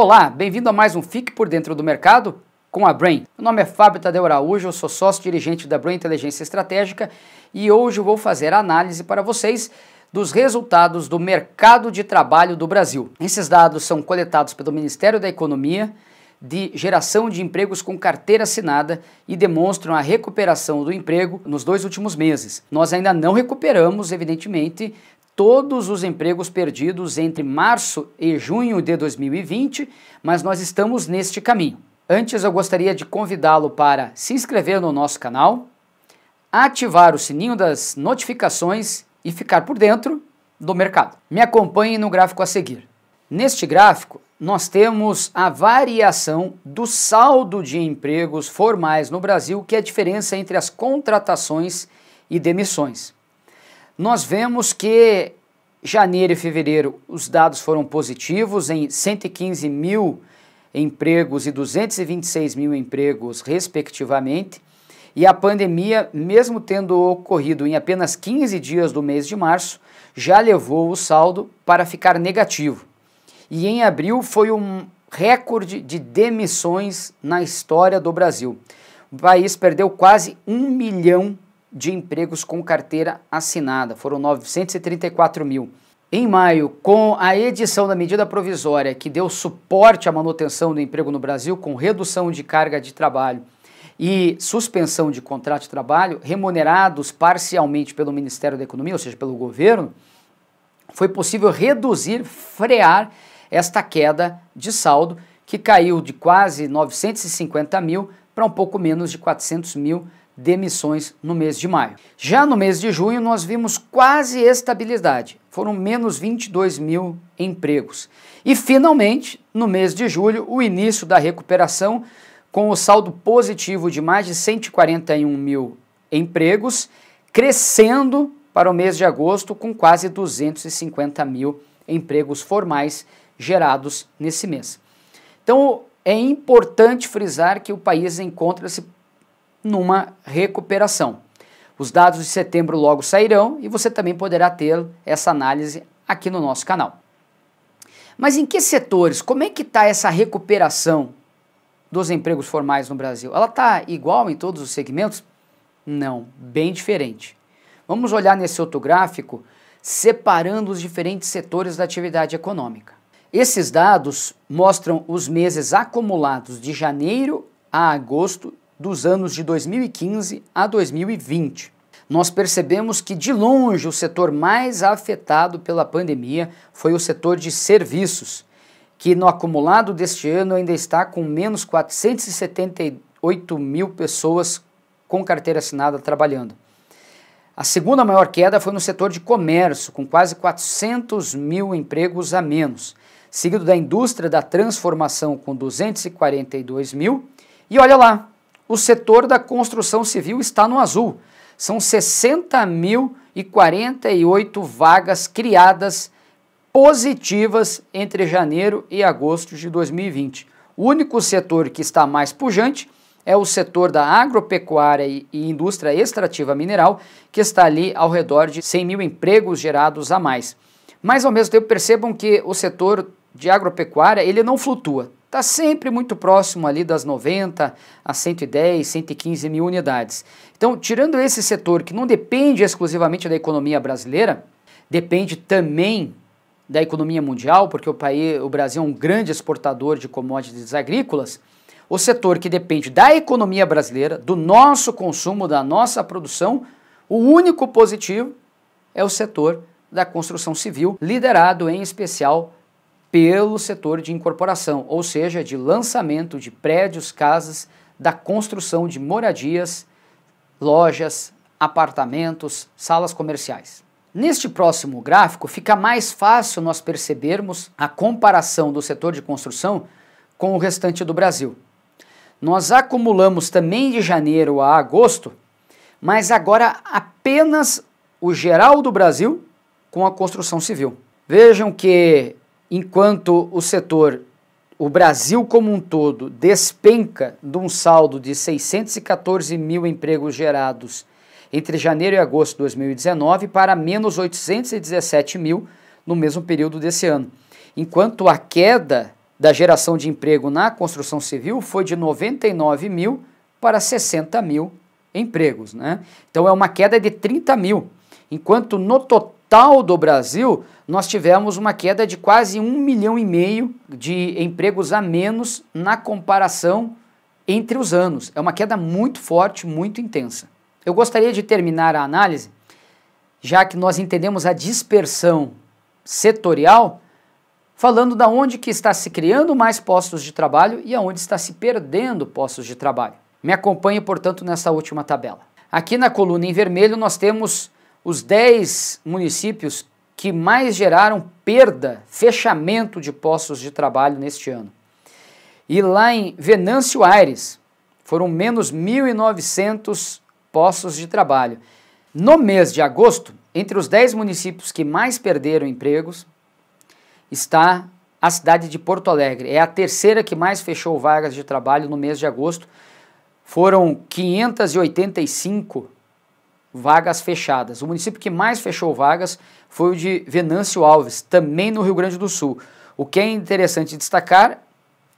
Olá, bem-vindo a mais um Fique por Dentro do Mercado com a Brain. Meu nome é Fábio Tadeu Araújo, eu sou sócio dirigente da Brain Inteligência Estratégica e hoje vou fazer a análise para vocês dos resultados do mercado de trabalho do Brasil. Esses dados são coletados pelo Ministério da Economia de geração de empregos com carteira assinada e demonstram a recuperação do emprego nos dois últimos meses. Nós ainda não recuperamos, evidentemente, todos os empregos perdidos entre março e junho de 2020, mas nós estamos neste caminho. Antes, eu gostaria de convidá-lo para se inscrever no nosso canal, ativar o sininho das notificações e ficar por dentro do mercado. Me acompanhe no gráfico a seguir. Neste gráfico, nós temos a variação do saldo de empregos formais no Brasil, que é a diferença entre as contratações e demissões. Nós vemos que janeiro e fevereiro os dados foram positivos em 115 mil empregos e 226 mil empregos, respectivamente. E a pandemia, mesmo tendo ocorrido em apenas 15 dias do mês de março, já levou o saldo para ficar negativo. E em abril foi um recorde de demissões na história do Brasil. O país perdeu quase um milhão de empregos com carteira assinada, foram 934 mil. Em maio, com a edição da medida provisória que deu suporte à manutenção do emprego no Brasil, com redução de carga de trabalho e suspensão de contrato de trabalho, remunerados parcialmente pelo Ministério da Economia, ou seja, pelo governo, foi possível reduzir, frear esta queda de saldo, que caiu de quase 950 mil para um pouco menos de 400 mil demissões no mês de maio. Já no mês de junho, nós vimos quase estabilidade, foram menos 22 mil empregos. E finalmente, no mês de julho, o início da recuperação, com o saldo positivo de mais de 141 mil empregos, crescendo para o mês de agosto, com quase 250 mil empregos formais gerados nesse mês. Então, é importante frisar que o país encontra-se numa recuperação. Os dados de setembro logo sairão e você também poderá ter essa análise aqui no nosso canal. Mas em que setores? Como é que está essa recuperação dos empregos formais no Brasil? Ela está igual em todos os segmentos? Não, bem diferente. Vamos olhar nesse outro gráfico, separando os diferentes setores da atividade econômica. Esses dados mostram os meses acumulados de janeiro a agosto dos anos de 2015 a 2020. Nós percebemos que, de longe, o setor mais afetado pela pandemia foi o setor de serviços, que no acumulado deste ano ainda está com menos 478 mil pessoas com carteira assinada trabalhando. A segunda maior queda foi no setor de comércio, com quase 400 mil empregos a menos, seguido da indústria da transformação, com 242 mil. E olha lá, o setor da construção civil está no azul. São 60.048 vagas criadas positivas entre janeiro e agosto de 2020. O único setor que está mais pujante é o setor da agropecuária e indústria extrativa mineral, que está ali ao redor de 100 mil empregos gerados a mais. Mas, ao mesmo tempo, percebam que o setor de agropecuária ele não flutua, Está sempre muito próximo ali das 90 a 110, 115 mil unidades. Então, tirando esse setor que não depende exclusivamente da economia brasileira, depende também da economia mundial, porque o, país, o Brasil é um grande exportador de commodities agrícolas, o setor que depende da economia brasileira, do nosso consumo, da nossa produção, o único positivo é o setor da construção civil, liderado em especial pelo setor de incorporação, ou seja, de lançamento de prédios, casas, da construção de moradias, lojas, apartamentos, salas comerciais. Neste próximo gráfico, fica mais fácil nós percebermos a comparação do setor de construção com o restante do Brasil. Nós acumulamos também de janeiro a agosto, mas agora apenas o geral do Brasil com a construção civil. Vejam que enquanto o setor, o Brasil como um todo, despenca de um saldo de 614 mil empregos gerados entre janeiro e agosto de 2019 para menos 817 mil no mesmo período desse ano. Enquanto a queda da geração de emprego na construção civil foi de 99 mil para 60 mil empregos. Né? Então é uma queda de 30 mil, enquanto no total total do Brasil, nós tivemos uma queda de quase um milhão e meio de empregos a menos na comparação entre os anos. É uma queda muito forte, muito intensa. Eu gostaria de terminar a análise, já que nós entendemos a dispersão setorial, falando da onde que está se criando mais postos de trabalho e aonde está se perdendo postos de trabalho. Me acompanhe, portanto, nessa última tabela. Aqui na coluna em vermelho nós temos os 10 municípios que mais geraram perda, fechamento de postos de trabalho neste ano. E lá em Venâncio Aires, foram menos 1.900 postos de trabalho. No mês de agosto, entre os 10 municípios que mais perderam empregos, está a cidade de Porto Alegre. É a terceira que mais fechou vagas de trabalho no mês de agosto. Foram 585 vagas fechadas. O município que mais fechou vagas foi o de Venâncio Alves, também no Rio Grande do Sul. O que é interessante destacar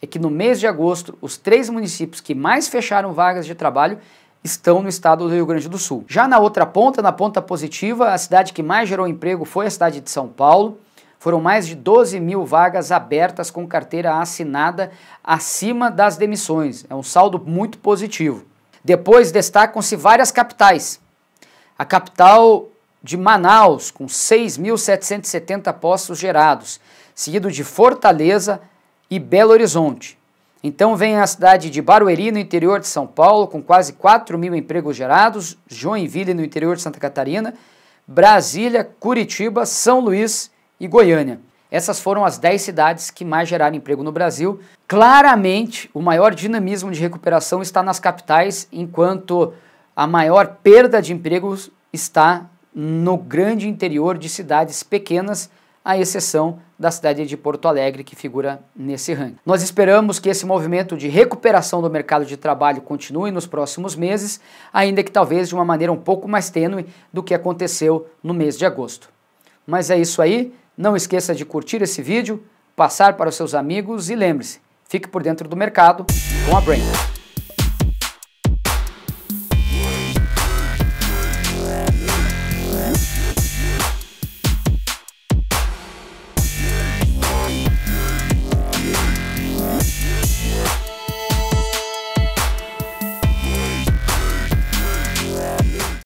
é que no mês de agosto, os três municípios que mais fecharam vagas de trabalho estão no estado do Rio Grande do Sul. Já na outra ponta, na ponta positiva, a cidade que mais gerou emprego foi a cidade de São Paulo. Foram mais de 12 mil vagas abertas com carteira assinada acima das demissões. É um saldo muito positivo. Depois destacam-se várias capitais, a capital de Manaus, com 6.770 postos gerados, seguido de Fortaleza e Belo Horizonte. Então vem a cidade de Barueri, no interior de São Paulo, com quase 4 mil empregos gerados, Joinville, no interior de Santa Catarina, Brasília, Curitiba, São Luís e Goiânia. Essas foram as 10 cidades que mais geraram emprego no Brasil. Claramente, o maior dinamismo de recuperação está nas capitais, enquanto a maior perda de empregos está no grande interior de cidades pequenas, à exceção da cidade de Porto Alegre, que figura nesse ranking. Nós esperamos que esse movimento de recuperação do mercado de trabalho continue nos próximos meses, ainda que talvez de uma maneira um pouco mais tênue do que aconteceu no mês de agosto. Mas é isso aí, não esqueça de curtir esse vídeo, passar para os seus amigos e lembre-se, fique por dentro do mercado com a Brain.